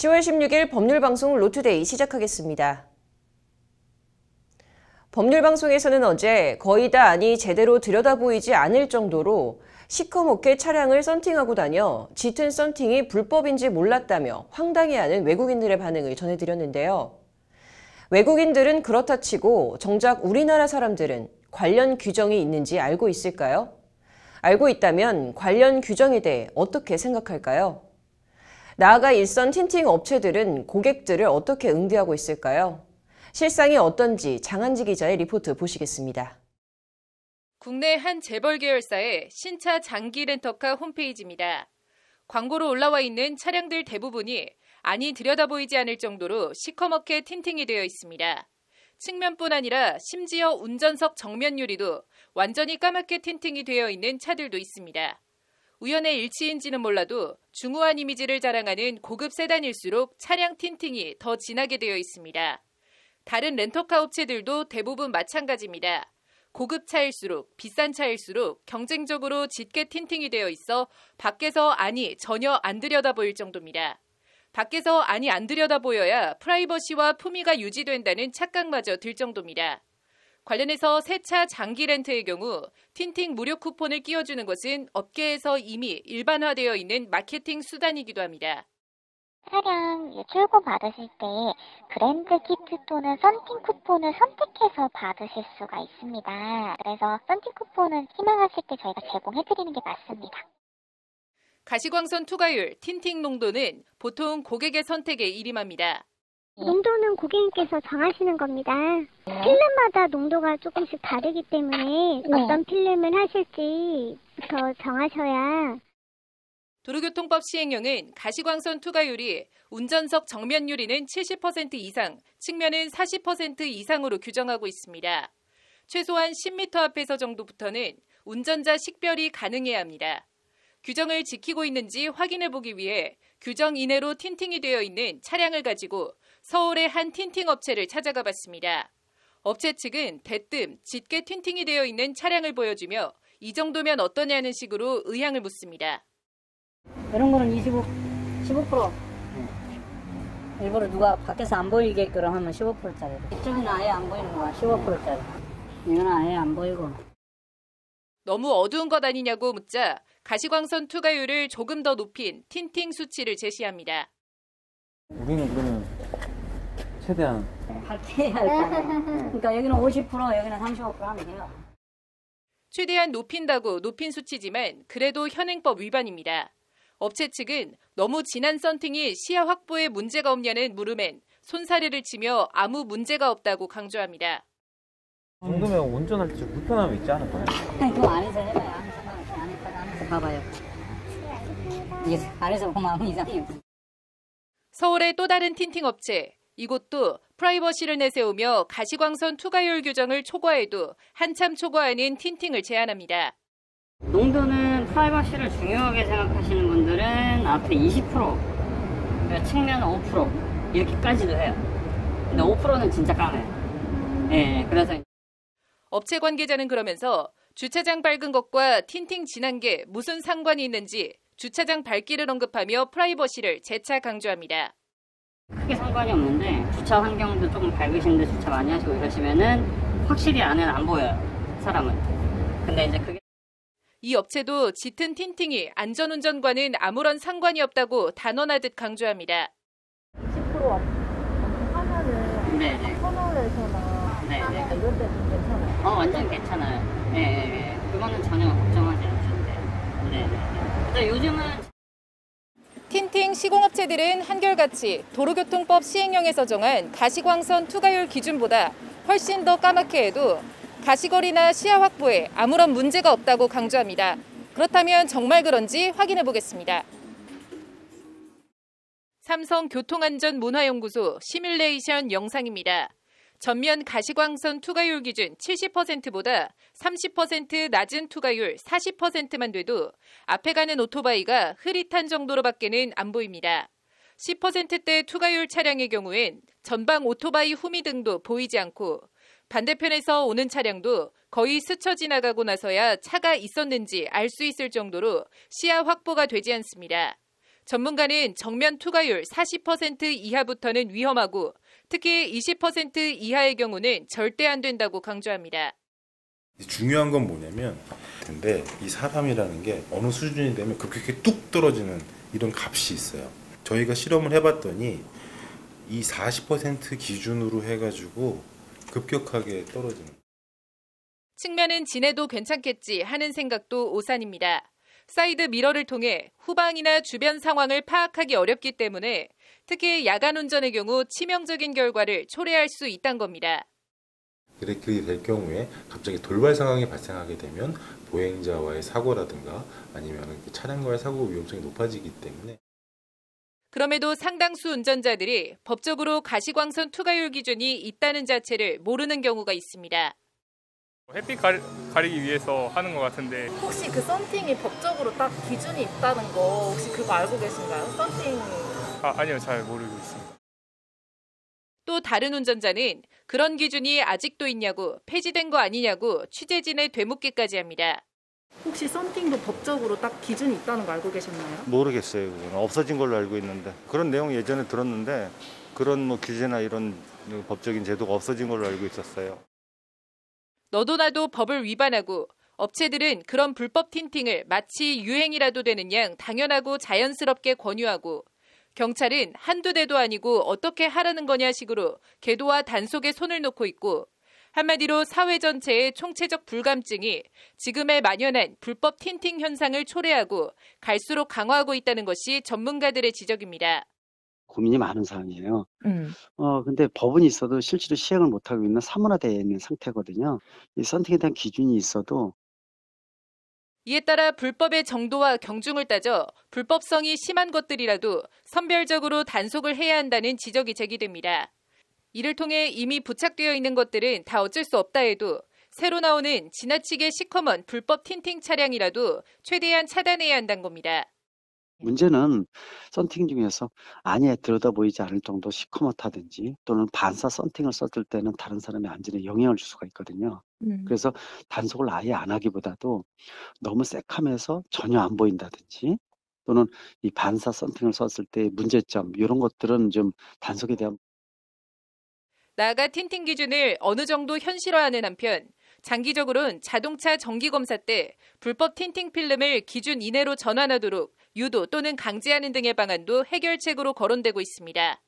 10월 16일 법률방송 로투데이 시작하겠습니다. 법률방송에서는 어제 거의 다 아니 제대로 들여다보이지 않을 정도로 시커멓게 차량을 썬팅하고 다녀 짙은 썬팅이 불법인지 몰랐다며 황당해하는 외국인들의 반응을 전해드렸는데요. 외국인들은 그렇다 치고 정작 우리나라 사람들은 관련 규정이 있는지 알고 있을까요? 알고 있다면 관련 규정에 대해 어떻게 생각할까요? 나아가 일선 틴팅 업체들은 고객들을 어떻게 응대하고 있을까요? 실상이 어떤지 장한지 기자의 리포트 보시겠습니다. 국내 한 재벌 계열사의 신차 장기 렌터카 홈페이지입니다. 광고로 올라와 있는 차량들 대부분이 아니 들여다보이지 않을 정도로 시커멓게 틴팅이 되어 있습니다. 측면뿐 아니라 심지어 운전석 정면 유리도 완전히 까맣게 틴팅이 되어 있는 차들도 있습니다. 우연의 일치인지는 몰라도 중후한 이미지를 자랑하는 고급 세단일수록 차량 틴팅이 더 진하게 되어 있습니다. 다른 렌터카 업체들도 대부분 마찬가지입니다. 고급 차일수록 비싼 차일수록 경쟁적으로 짙게 틴팅이 되어 있어 밖에서 아니 전혀 안 들여다 보일 정도입니다. 밖에서 아니 안 들여다 보여야 프라이버시와 품위가 유지된다는 착각마저 들 정도입니다. 관련해서 새 차 장기 렌트의 경우 틴팅 무료 쿠폰을 끼워주는 것은 업계에서 이미 일반화되어 있는 마케팅 수단이기도 합니다. 차량 출고 받으실 때 브랜드 키트 또는 썬팅 쿠폰을 선택해서 받으실 수가 있습니다. 그래서 썬팅 쿠폰은 희망하실 때 저희가 제공해드리는 게 맞습니다. 가시광선 투과율 틴팅 농도는 보통 고객의 선택에 일임합니다. 어. 농도는 고객님께서 정하시는 겁니다. 필름마다 농도가 조금씩 다르기 때문에 어. 어떤 필름을 하실지더 정하셔야 도로교통법 시행령은 가시광선 투과율이 운전석 정면율리는70% 이상, 측면은 40% 이상으로 규정하고 있습니다. 최소한 10m 앞에서 정도부터는 운전자 식별이 가능해야 합니다. 규정을 지키고 있는지 확인해 보기 위해 규정 이내로 틴팅이 되어 있는 차량을 가지고 서울의 한 틴팅 업체를 찾아가 봤습니다. 업체 측은 대뜸 짙게 틴팅이 되어 있는 차량을 보여주며 이 정도면 어떠냐는 식으로 의향을 묻습니다. 이런 거는 25, 15%. 일부러 누가 밖에서 안 보이게끔 하면 15%짜리. 이쪽은 아예 안 보이는 거야, 15%짜리. 이건 아예 안 보이고. 너무 어두운 것 아니냐고 묻자 가시광선 투과율을 조금 더 높인 틴팅 수치를 제시합니다. 우리는 그러면 최대한 할게 어, 할거 음. 그러니까 여기는 50% 여기는 35% 하면 돼요. 최대한 높인다고 높인 수치지만 그래도 현행법 위반입니다. 업체 측은 너무 진한 썬팅이 시야 확보에 문제가 없냐는 물음엔 손사래를 치며 아무 문제가 없다고 강조합니다. 정도면 운전할 때 불편함이 있지 않을까요? 그럼 안에서 해봐요. 봐봐요. 이게 안에서 보면 이상이 없 서울의 또 다른 틴팅 업체 이곳도 프라이버시를 내세우며 가시광선 투과율 규정을 초과해도 한참 초과 아닌 틴팅을 제안합니다 농도는 프라이버시를 중요하게 생각하시는 분들은 앞에 20% 그러니까 측면 5% 이렇게까지도 해요. 근데 5%는 진짜 까매요. 네, 그래서 업체 관계자는 그러면서 주차장 밝은 것과 틴팅 진한 게 무슨 상관이 있는지 주차장 밝기를 언급하며 프라이버시를 재차 강조합니다. 크게 상관이 없는데 주차 환경도 조금 밝으신데 주차 많이 하시고 이러시면은 확실히 안에는 안 보여요 사람은 근데 이제 그게 이 업체도 짙은 틴팅이 안전운전과는 아무런 상관이 없다고 단언하듯 강조합니다. 10% 하면은 네네. 터널에서나 네네. 네. 이런 데도 괜찮아요. 어 완전 괜찮아요. 네, 네, 네. 그거는 전혀 걱정하지 않으셔도 돼요. 네. 근 요즘은 틴팅 시공업체들은 한결같이 도로교통법 시행령에서 정한 가시광선 투과율 기준보다 훨씬 더 까맣게 해도 가시거리나 시야 확보에 아무런 문제가 없다고 강조합니다. 그렇다면 정말 그런지 확인해 보겠습니다. 삼성 교통안전문화연구소 시뮬레이션 영상입니다. 전면 가시광선 투과율 기준 70%보다 30% 낮은 투과율 40%만 돼도 앞에 가는 오토바이가 흐릿한 정도로밖에는 안 보입니다. 10%대 투과율 차량의 경우엔 전방 오토바이 후미등도 보이지 않고 반대편에서 오는 차량도 거의 스쳐 지나가고 나서야 차가 있었는지 알 수 있을 정도로 시야 확보가 되지 않습니다. 전문가는 정면 투과율 40% 이하부터는 위험하고 특히 20% 이하의 경우는 절대 안 된다고 강조합니다. 중요한 건 뭐냐면 근데 이 사람이라는 게 어느 수준이 되면 그렇게, 그렇게 뚝 떨어지는 이런 값이 있어요. 저희가 실험을 해봤더니 이 40% 기준으로 해가지고 급격하게 떨어지는. 측면은 지내도 괜찮겠지 하는 생각도 오산입니다. 사이드 미러를 통해 후방이나 주변 상황을 파악하기 어렵기 때문에 특히 야간 운전의 경우 치명적인 결과를 초래할 수 있다는 겁니다. 그렇게 될 경우에 갑자기 돌발 상황이 발생하게 되면 보행자와의 사고라든가 아니면 차량과의 사고 위험성이 높아지기 때문에 그럼에도 상당수 운전자들이 법적으로 가시광선 투과율 기준이 있다는 자체를 모르는 경우가 있습니다. 햇빛 가리, 가리기 위해서 하는 것 같은데 혹시 그 썬팅이 법적으로 딱 기준이 있다는 거 혹시 그거 알고 계신가요? 썬팅 아, 아니요 잘 모르고 있습니다 또 다른 운전자는 그런 기준이 아직도 있냐고 폐지된 거 아니냐고 취재진의 되묻기까지 합니다 혹시 썬팅도 법적으로 딱 기준이 있다는 거 알고 계셨나요? 모르겠어요. 그건 없어진 걸로 알고 있는데 그런 내용 예전에 들었는데 그런 뭐 규제나 이런 법적인 제도가 없어진 걸로 알고 있었어요. 너도 나도 법을 위반하고 업체들은 그런 불법 틴팅을 마치 유행이라도 되는 양 당연하고 자연스럽게 권유하고 경찰은 한두 대도 아니고 어떻게 하라는 거냐 식으로 계도와 단속에 손을 놓고 있고 한마디로 사회 전체의 총체적 불감증이 지금의 만연한 불법 틴팅 현상을 초래하고 갈수록 강화하고 있다는 것이 전문가들의 지적입니다. 고민이 많은 사항이에요. 음. 어, 근데 법은 있어도 실제로 시행을 못하고 있는 사문화되어 있는 상태거든요. 이 선택에 대한 기준이 있어도 이에 따라 불법의 정도와 경중을 따져 불법성이 심한 것들이라도 선별적으로 단속을 해야 한다는 지적이 제기됩니다. 이를 통해 이미 부착되어 있는 것들은 다 어쩔 수 없다 해도 새로 나오는 지나치게 시커먼 불법 틴팅 차량이라도 최대한 차단해야 한다는 겁니다. 문제는 썬팅 중에서 아예 들여다보이지 않을 정도 시커멓다든지 또는 반사 썬팅을 썼을 때는 다른 사람의 안전에 영향을 줄 수가 있거든요. 음. 그래서 단속을 아예 안 하기보다도 너무 새카매서 전혀 안 보인다든지 또는 이 반사 썬팅을 썼을 때 문제점 이런 것들은 좀 단속에 대한 나아가 틴팅 기준을 어느 정도 현실화하는 한편 장기적으로는 자동차 정기 검사 때 불법 틴팅 필름을 기준 이내로 전환하도록 유도 또는 강제하는 등의 방안도 해결책으로 거론되고 있습니다.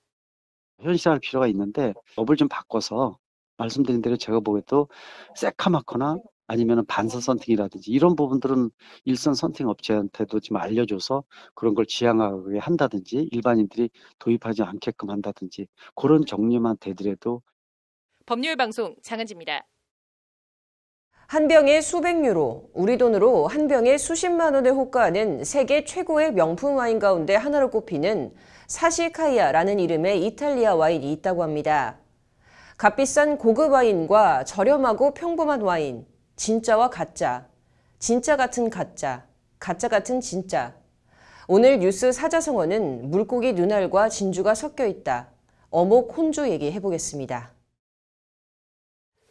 현실화할 필요가 있는데 법을 좀 바꿔서 말씀드린 대로 제가 보기에도 새카맣거나 아니면 반사 선팅이라든지 이런 부분들은 일선 선팅 업체한테도 지금 알려줘서 그런 걸 지향하게 한다든지 일반인들이 도입하지 않게끔 한다든지 그런 정리만 되더라도 법률 방송 장은지입니다. 한 병에 수백 유로, 우리 돈으로 한 병에 수십만 원을 호가하는 세계 최고의 명품 와인 가운데 하나로 꼽히는 사실카이아라는 이름의 이탈리아 와인이 있다고 합니다. 값비싼 고급 와인과 저렴하고 평범한 와인, 진짜와 가짜, 진짜 같은 가짜, 가짜 같은 진짜. 오늘 뉴스 사자성어는 물고기 눈알과 진주가 섞여 있다. 어묵 혼주 얘기해보겠습니다.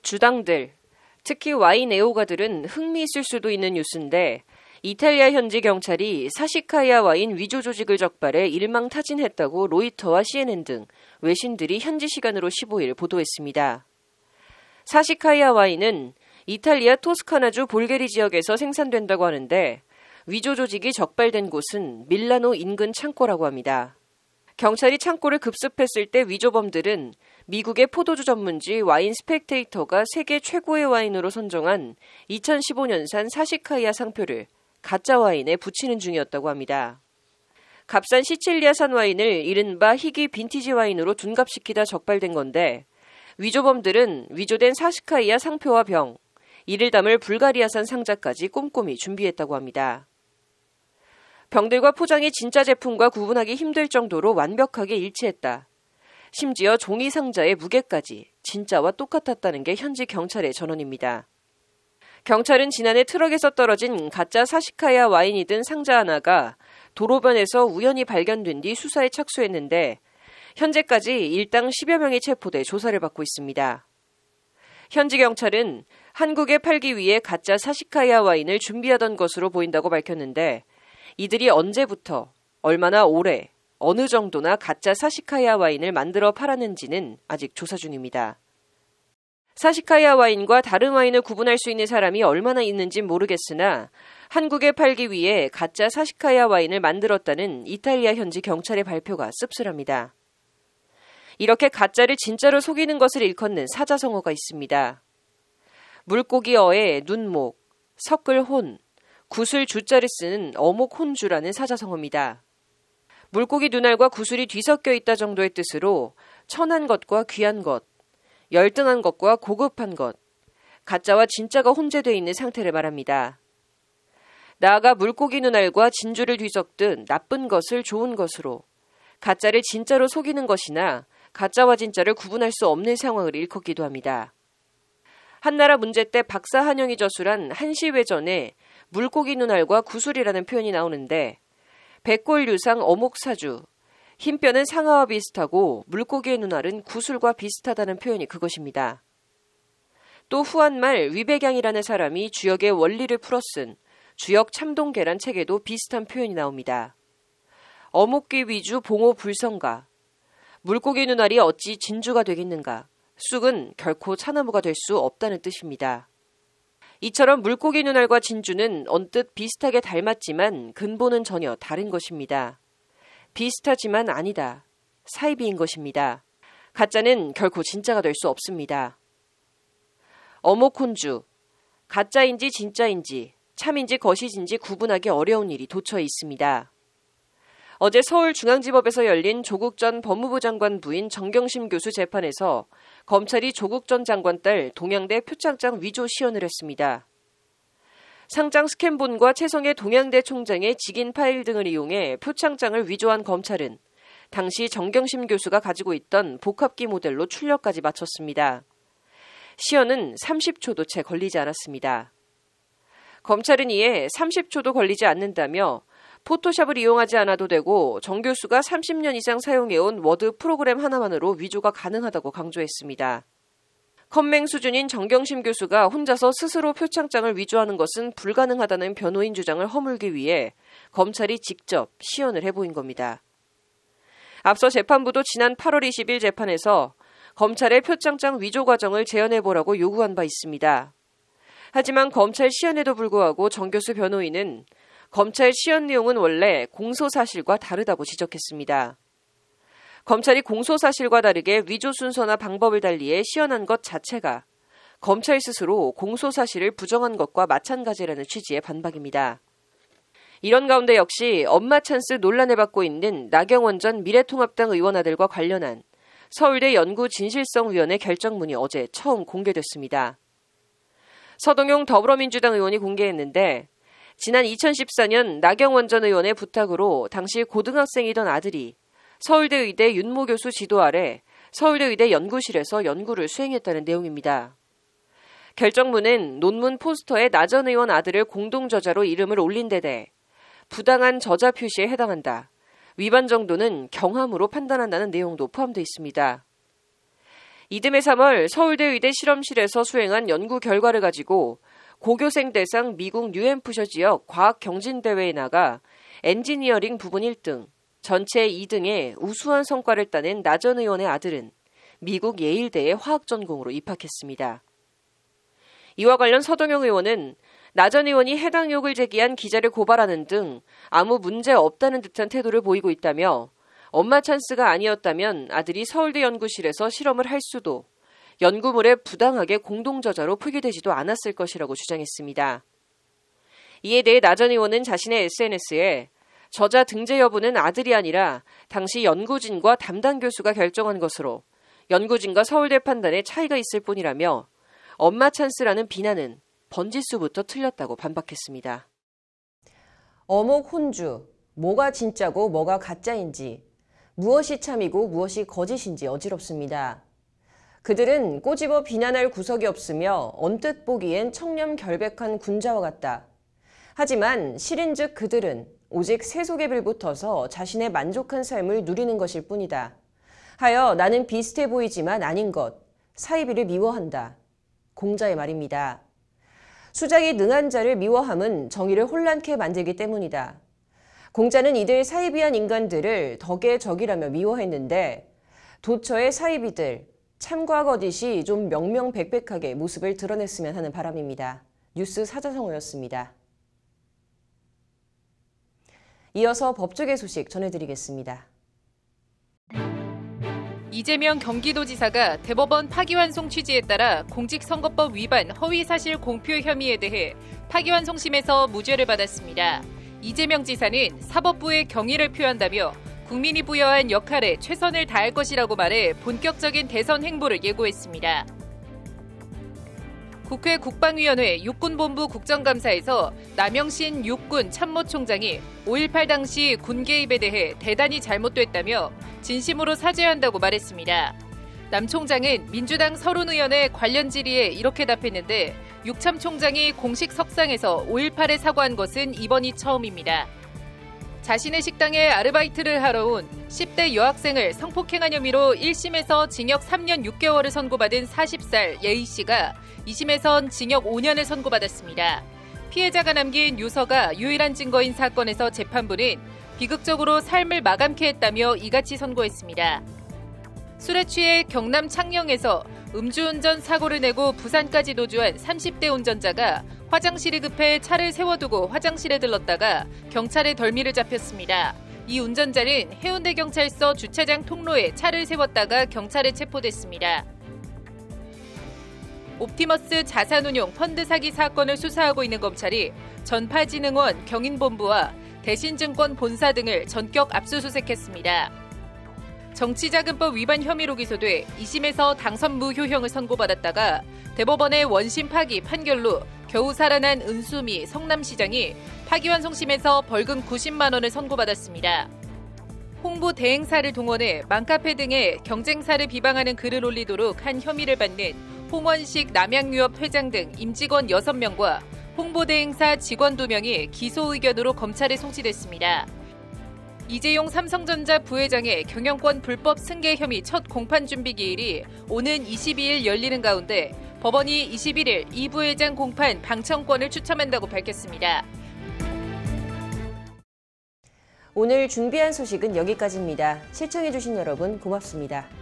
주당들 특히 와인 애호가들은 흥미있을 수도 있는 뉴스인데 이탈리아 현지 경찰이 사시카야 와인 위조 조직을 적발해 일망타진했다고 로이터와 CNN 등 외신들이 현지 시간으로 15일 보도했습니다. 사시카야 와인은 이탈리아 토스카나주 볼게리 지역에서 생산된다고 하는데 위조 조직이 적발된 곳은 밀라노 인근 창고라고 합니다. 경찰이 창고를 급습했을 때 위조범들은 미국의 포도주 전문지 와인 스펙테이터가 세계 최고의 와인으로 선정한 2015년산 사시카이아 상표를 가짜 와인에 붙이는 중이었다고 합니다. 값싼 시칠리아산 와인을 이른바 희귀 빈티지 와인으로 둔갑시키다 적발된 건데 위조범들은 위조된 사시카이아 상표와 병, 이를 담을 불가리아산 상자까지 꼼꼼히 준비했다고 합니다. 병들과 포장이 진짜 제품과 구분하기 힘들 정도로 완벽하게 일치했다. 심지어 종이 상자의 무게까지 진짜와 똑같았다는 게 현지 경찰의 전언입니다. 경찰은 지난해 트럭에서 떨어진 가짜 사시카야 와인이 든 상자 하나가 도로변에서 우연히 발견된 뒤 수사에 착수했는데 현재까지 일당 10여 명이 체포돼 조사를 받고 있습니다. 현지 경찰은 한국에 팔기 위해 가짜 사시카야 와인을 준비하던 것으로 보인다고 밝혔는데 이들이 언제부터 얼마나 오래 어느 정도나 가짜 사시카야 와인을 만들어 팔았는지는 아직 조사 중입니다. 사시카야 와인과 다른 와인을 구분할 수 있는 사람이 얼마나 있는지 모르겠으나 한국에 팔기 위해 가짜 사시카야 와인을 만들었다는 이탈리아 현지 경찰의 발표가 씁쓸합니다. 이렇게 가짜를 진짜로 속이는 것을 일컫는 사자성어가 있습니다. 물고기어의 눈목, 석글혼, 구슬주자를 쓰는 어목혼주라는 사자성어입니다. 물고기 눈알과 구슬이 뒤섞여 있다 정도의 뜻으로 천한 것과 귀한 것, 열등한 것과 고급한 것, 가짜와 진짜가 혼재되어 있는 상태를 말합니다. 나아가 물고기 눈알과 진주를 뒤섞든 나쁜 것을 좋은 것으로, 가짜를 진짜로 속이는 것이나 가짜와 진짜를 구분할 수 없는 상황을 일컫기도 합니다. 한나라 문제 때 박사한영이 저술한 한시회전에 물고기 눈알과 구슬이라는 표현이 나오는데 백골 유상 어목 사주. 흰뼈는 상아와 비슷하고 물고기의 눈알은 구슬과 비슷하다는 표현이 그것입니다. 또 후한말 위배경이라는 사람이 주역의 원리를 풀어쓴 주역 참동 계란 책에도 비슷한 표현이 나옵니다. 어목귀 위주 봉호 불성가 물고기 눈알이 어찌 진주가 되겠는가 쑥은 결코 차나무가 될 수 없다는 뜻입니다. 이처럼 물고기 눈알과 진주는 언뜻 비슷하게 닮았지만 근본은 전혀 다른 것입니다. 비슷하지만 아니다. 사이비인 것입니다. 가짜는 결코 진짜가 될 수 없습니다. 어모콘주 가짜인지 진짜인지, 참인지 거시인지 구분하기 어려운 일이 도처에 있습니다. 어제 서울중앙지법에서 열린 조국 전 법무부 장관 부인 정경심 교수 재판에서 검찰이 조국 전 장관 딸 동양대 표창장 위조 시연을 했습니다. 상장 스캔본과 최성의 동양대 총장의 직인 파일 등을 이용해 표창장을 위조한 검찰은 당시 정경심 교수가 가지고 있던 복합기 모델로 출력까지 마쳤습니다. 시연은 30초도 채 걸리지 않았습니다. 검찰은 이에 30초도 걸리지 않는다며 포토샵을 이용하지 않아도 되고 정 교수가 30년 이상 사용해온 워드 프로그램 하나만으로 위조가 가능하다고 강조했습니다. 컴맹 수준인 정경심 교수가 혼자서 스스로 표창장을 위조하는 것은 불가능하다는 변호인 주장을 허물기 위해 검찰이 직접 시연을 해보인 겁니다. 앞서 재판부도 지난 8월 20일 재판에서 검찰의 표창장 위조 과정을 재현해보라고 요구한 바 있습니다. 하지만 검찰 시연에도 불구하고 정 교수 변호인은 검찰 시연 내용은 원래 공소 사실과 다르다고 지적했습니다. 검찰이 공소 사실과 다르게 위조 순서나 방법을 달리해 시연한 것 자체가 검찰 스스로 공소 사실을 부정한 것과 마찬가지라는 취지의 반박입니다. 이런 가운데 역시 엄마 찬스 논란을 받고 있는 나경원 전 미래통합당 의원 아들과 관련한 서울대 연구진실성위원회 결정문이 어제 처음 공개됐습니다. 서동용 더불어민주당 의원이 공개했는데 지난 2014년 나경원 전 의원의 부탁으로 당시 고등학생이던 아들이 서울대 의대 윤모 교수 지도 아래 서울대 의대 연구실에서 연구를 수행했다는 내용입니다. 결정문은 논문 포스터에 나 전 의원 아들을 공동 저자로 이름을 올린 데 대해 부당한 저자 표시에 해당한다. 위반 정도는 경함으로 판단한다는 내용도 포함되어 있습니다. 이듬해 3월 서울대 의대 실험실에서 수행한 연구 결과를 가지고 고교생 대상 미국 뉴햄프셔 지역 과학 경진 대회에 나가 엔지니어링 부분 1등, 전체 2등의 우수한 성과를 따낸 나전 의원의 아들은 미국 예일대의 화학 전공으로 입학했습니다. 이와 관련 서동영 의원은 나전 의원이 해당 욕을 제기한 기자를 고발하는 등 아무 문제 없다는 듯한 태도를 보이고 있다며 엄마 찬스가 아니었다면 아들이 서울대 연구실에서 실험을 할 수도 연구물에 부당하게 공동저자로 표기되지도 않았을 것이라고 주장했습니다. 이에 대해 나전 의원은 자신의 SNS에 저자 등재 여부는 아들이 아니라 당시 연구진과 담당 교수가 결정한 것으로 연구진과 서울대 판단에 차이가 있을 뿐이라며 엄마 찬스라는 비난은 번지수부터 틀렸다고 반박했습니다. 어묵 혼주, 뭐가 진짜고 뭐가 가짜인지, 무엇이 참이고 무엇이 거짓인지 어지럽습니다. 그들은 꼬집어 비난할 구석이 없으며 언뜻 보기엔 청렴 결백한 군자와 같다. 하지만 실인즉 그들은 오직 세속에 빌붙어서 자신의 만족한 삶을 누리는 것일 뿐이다. 하여 나는 비슷해 보이지만 아닌 것, 사이비를 미워한다. 공자의 말입니다. 수작이 능한 자를 미워함은 정의를 혼란케 만들기 때문이다. 공자는 이들 사이비한 인간들을 덕의 적이라며 미워했는데 도처의 사이비들, 참과거짓이 좀 명명백백하게 모습을 드러냈으면 하는 바람입니다. 뉴스 사자성어였습니다. 이어서 법조계 소식 전해드리겠습니다. 이재명 경기도지사가 대법원 파기환송 취지에 따라 공직선거법 위반 허위사실 공표 혐의에 대해 파기환송심에서 무죄를 받았습니다. 이재명 지사는 사법부의 경의를 표한다며 국민이 부여한 역할에 최선을 다할 것이라고 말해 본격적인 대선 행보를 예고했습니다. 국회 국방위원회 육군본부 국정감사에서 남영신 육군 참모총장이 5.18 당시 군 개입에 대해 대단히 잘못됐다며 진심으로 사죄한다고 말했습니다. 남 총장은 민주당 서른 의원의 관련 질의에 이렇게 답했는데 육참 총장이 공식 석상에서 5.18에 사과한 것은 이번이 처음입니다. 자신의 식당에 아르바이트를 하러 온 10대 여학생을 성폭행한 혐의로 1심에서 징역 3년 6개월을 선고받은 40살 예희 씨가 2심에선 징역 5년을 선고받았습니다. 피해자가 남긴 유서가 유일한 증거인 사건에서 재판부는 비극적으로 삶을 마감케 했다며 이같이 선고했습니다. 술에 취해 경남 창녕에서 음주운전 사고를 내고 부산까지 도주한 30대 운전자가 화장실이 급해 차를 세워두고 화장실에 들렀다가 경찰에 덜미를 잡혔습니다. 이 운전자는 해운대 경찰서 주차장 통로에 차를 세웠다가 경찰에 체포됐습니다. 옵티머스 자산운용 펀드 사기 사건을 수사하고 있는 검찰이 전파진흥원 경인본부와 대신증권 본사 등을 전격 압수수색했습니다. 정치자금법 위반 혐의로 기소돼 2심에서 당선 무효형을 선고받았다가 대법원의 원심 파기 판결로 겨우 살아난 은수미 성남시장이 파기환송심에서 벌금 90만 원을 선고받았습니다. 홍보 대행사를 동원해 맘카페 등의 경쟁사를 비방하는 글을 올리도록 한 혐의를 받는 홍원식 남양유업 회장 등 임직원 6명과 홍보 대행사 직원 2명이 기소 의견으로 검찰에 송치됐습니다. 이재용 삼성전자 부회장의 경영권 불법 승계 혐의 첫 공판 준비 기일이 오는 22일 열리는 가운데 법원이 21일 이 부회장 공판 방청권을 추첨한다고 밝혔습니다. 오늘 준비한 소식은 여기까지입니다. 시청해주신 여러분 고맙습니다.